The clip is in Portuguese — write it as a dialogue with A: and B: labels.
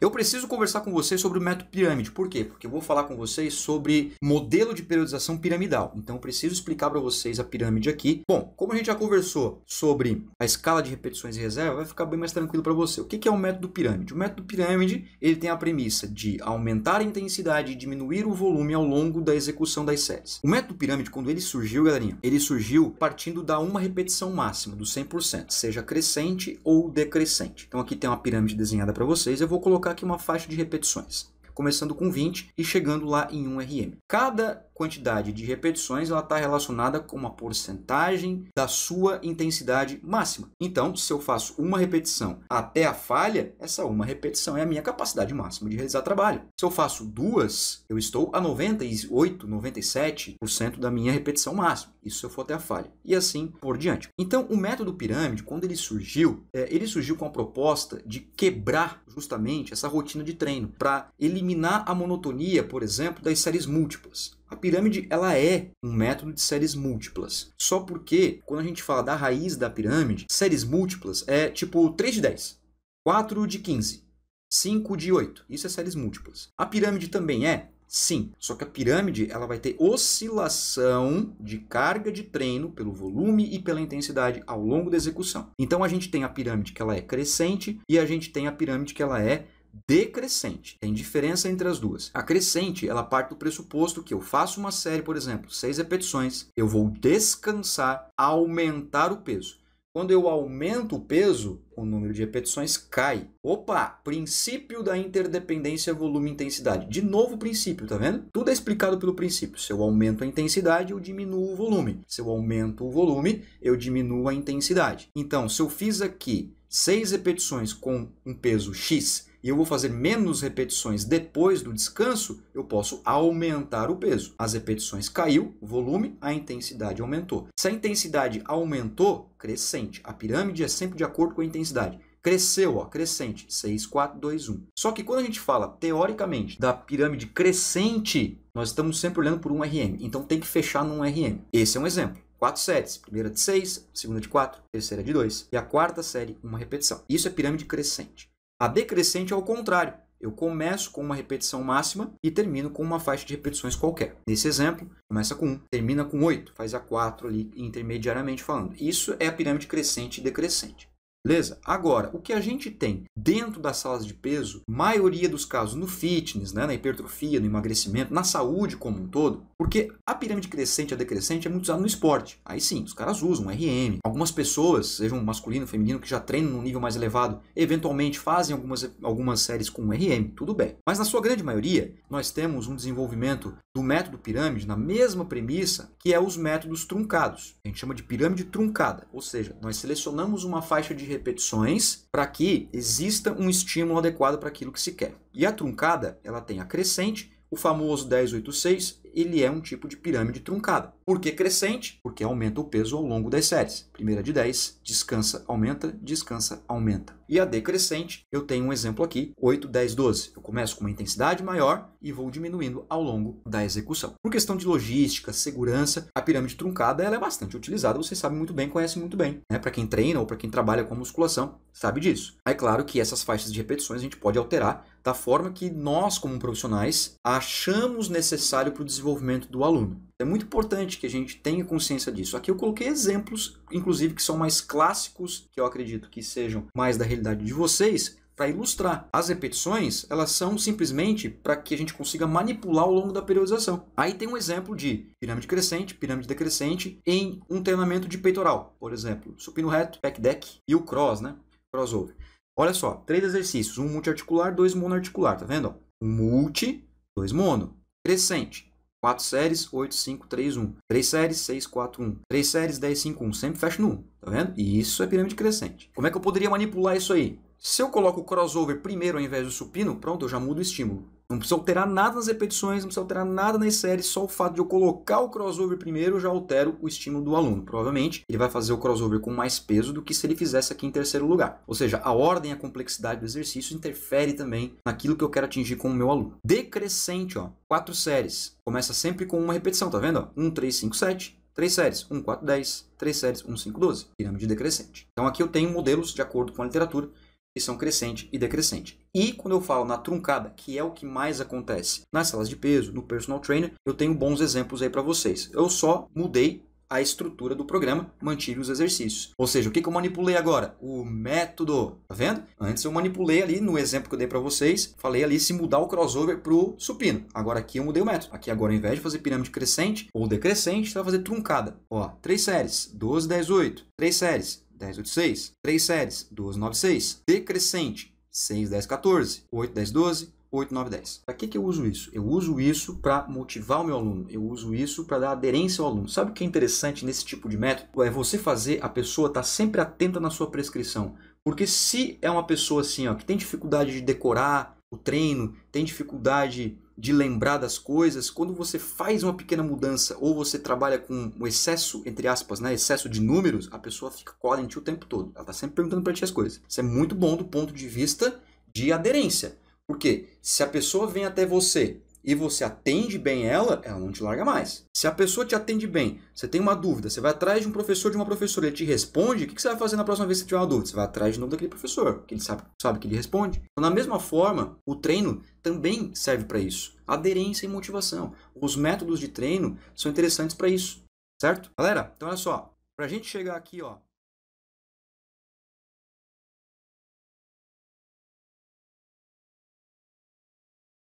A: Eu preciso conversar com vocês sobre o método pirâmide. Por quê? Porque eu vou falar com vocês sobre modelo de periodização piramidal. Então eu preciso explicar para vocês a pirâmide aqui. Bom, como a gente já conversou sobre a escala de repetições e reserva, vai ficar bem mais tranquilo para você. O que é o método pirâmide? O método pirâmide ele tem a premissa de aumentar a intensidade e diminuir o volume ao longo da execução das séries. O método pirâmide, quando ele surgiu, galerinha, ele surgiu partindo da uma repetição máxima, do 100%, seja crescente ou decrescente. Então aqui tem uma pirâmide desenhada para vocês. Eu vou colocar colocar aqui uma faixa de repetições começando com 20 e chegando lá em 1 RM. Cada quantidade de repetições está relacionada com uma porcentagem da sua intensidade máxima. Então, se eu faço uma repetição até a falha, essa uma repetição é a minha capacidade máxima de realizar trabalho. Se eu faço duas, eu estou a 98, 97% da minha repetição máxima. Isso se eu for até a falha. E assim por diante. Então, o método pirâmide, quando ele surgiu, é, ele surgiu com a proposta de quebrar justamente essa rotina de treino para eliminar eliminar a monotonia, por exemplo, das séries múltiplas. A pirâmide ela é um método de séries múltiplas. Só porque, quando a gente fala da raiz da pirâmide, séries múltiplas é tipo 3 de 10, 4 de 15, 5 de 8. Isso é séries múltiplas. A pirâmide também é Sim, só que a pirâmide ela vai ter oscilação de carga de treino pelo volume e pela intensidade ao longo da execução. Então a gente tem a pirâmide que ela é crescente e a gente tem a pirâmide que ela é decrescente. Tem diferença entre as duas. A crescente, ela parte do pressuposto que eu faço uma série, por exemplo, seis repetições, eu vou descansar, aumentar o peso. Quando eu aumento o peso, o número de repetições cai. Opa, princípio da interdependência volume-intensidade. De novo princípio, tá vendo? Tudo é explicado pelo princípio. Se eu aumento a intensidade, eu diminuo o volume. Se eu aumento o volume, eu diminuo a intensidade. Então, se eu fiz aqui seis repetições com um peso X e eu vou fazer menos repetições depois do descanso, eu posso aumentar o peso. As repetições caiu, o volume, a intensidade aumentou. Se a intensidade aumentou, crescente. A pirâmide é sempre de acordo com a intensidade cresceu, ó, crescente, 6, 4, 2, 1. Só que quando a gente fala, teoricamente, da pirâmide crescente, nós estamos sempre olhando por um RM, então tem que fechar num RM. Esse é um exemplo. 4 séries, primeira de 6, segunda de 4, terceira de 2 e a quarta série, uma repetição. Isso é pirâmide crescente. A decrescente é o contrário. Eu começo com uma repetição máxima e termino com uma faixa de repetições qualquer. Nesse exemplo, começa com 1, termina com 8, faz a 4 ali intermediariamente falando. Isso é a pirâmide crescente e decrescente. Beleza? Agora, o que a gente tem dentro das salas de peso, maioria dos casos no fitness, né, na hipertrofia, no emagrecimento, na saúde como um todo, porque a pirâmide crescente e a decrescente é muito usada no esporte. Aí sim, os caras usam RM. Algumas pessoas, sejam masculino, ou feminino, que já treinam num nível mais elevado, eventualmente fazem algumas, algumas séries com RM, tudo bem. Mas na sua grande maioria, nós temos um desenvolvimento do método pirâmide na mesma premissa que é os métodos truncados. A gente chama de pirâmide truncada, ou seja, nós selecionamos uma faixa de repetições para que exista um estímulo adequado para aquilo que se quer. E a truncada, ela tem a crescente, o famoso 1086, ele é um tipo de pirâmide truncada. Por que crescente? Porque aumenta o peso ao longo das séries. Primeira de 10, descansa, aumenta, descansa, aumenta. E a decrescente, eu tenho um exemplo aqui, 8, 10, 12. Eu começo com uma intensidade maior e vou diminuindo ao longo da execução. Por questão de logística, segurança, a pirâmide truncada ela é bastante utilizada, vocês sabem muito bem, conhecem muito bem. Né? Para quem treina ou para quem trabalha com musculação, sabe disso. É claro que essas faixas de repetições a gente pode alterar da forma que nós, como profissionais, achamos necessário para o desenvolvimento do aluno. É muito importante que a gente tenha consciência disso. Aqui eu coloquei exemplos, inclusive que são mais clássicos, que eu acredito que sejam mais da realidade de vocês, para ilustrar. As repetições, elas são simplesmente para que a gente consiga manipular ao longo da periodização. Aí tem um exemplo de pirâmide crescente, pirâmide decrescente em um treinamento de peitoral, por exemplo, supino reto, back deck e o cross, né? Crossover. Olha só, três exercícios, um multiarticular, dois monoarticular, tá vendo? Um multi, dois mono, crescente. 4 séries, 8, 5, 3, 1. 3 séries, 6, 4, 1. 3 séries, 10, 5, 1. Sempre fecha no 1, tá vendo? E isso é pirâmide crescente. Como é que eu poderia manipular isso aí? Se eu coloco o crossover primeiro ao invés do supino, pronto, eu já mudo o estímulo. Não precisa alterar nada nas repetições, não precisa alterar nada nas séries, só o fato de eu colocar o crossover primeiro já altero o estímulo do aluno. Provavelmente ele vai fazer o crossover com mais peso do que se ele fizesse aqui em terceiro lugar. Ou seja, a ordem e a complexidade do exercício interfere também naquilo que eu quero atingir com o meu aluno. Decrescente, ó, quatro séries. Começa sempre com uma repetição, tá vendo? Um, 1, 3, 5, 7, séries, 1, 4, 10, 3 séries, 1, 5, 12. Pirâmide decrescente. Então aqui eu tenho modelos de acordo com a literatura e são crescente e decrescente. E quando eu falo na truncada, que é o que mais acontece nas salas de peso, no personal trainer, eu tenho bons exemplos aí para vocês. Eu só mudei a estrutura do programa, mantive os exercícios. Ou seja, o que, eu manipulei agora? O método, tá vendo? Antes eu manipulei ali no exemplo que eu dei para vocês, falei ali se mudar o crossover para o supino. Agora aqui eu mudei o método. Aqui agora ao invés de fazer pirâmide crescente ou decrescente, você vai fazer truncada. Ó, três séries, 12, 10, 8. Três séries, 10, 8, 6. 3 séries, 2, 9, 6. Decrescente, 6, 10, 14. 8, 10, 12. 8, 9, 10. Para que, que eu uso isso? Eu uso isso para motivar o meu aluno, eu uso isso para dar aderência ao aluno. Sabe o que é interessante nesse tipo de método? É você fazer a pessoa estar tá sempre atenta na sua prescrição. Porque se é uma pessoa assim, ó, que tem dificuldade de decorar o treino, tem dificuldade de lembrar das coisas, quando você faz uma pequena mudança ou você trabalha com um excesso, entre aspas, né, excesso de números, a pessoa fica corrente o tempo todo. Ela tá sempre perguntando para ti as coisas. Isso é muito bom do ponto de vista de aderência. Porque se a pessoa vem até você e você atende bem ela, ela não te larga mais. Se a pessoa te atende bem, você tem uma dúvida, você vai atrás de um professor, de uma professora, ele te responde, o que você vai fazer na próxima vez que você tiver uma dúvida? Você vai atrás de novo daquele professor, que ele sabe, sabe que ele responde. Então, da mesma forma, o treino também serve para isso. Aderência e motivação. Os métodos de treino são interessantes para isso, certo? Galera, então olha só, para a gente chegar aqui, ó,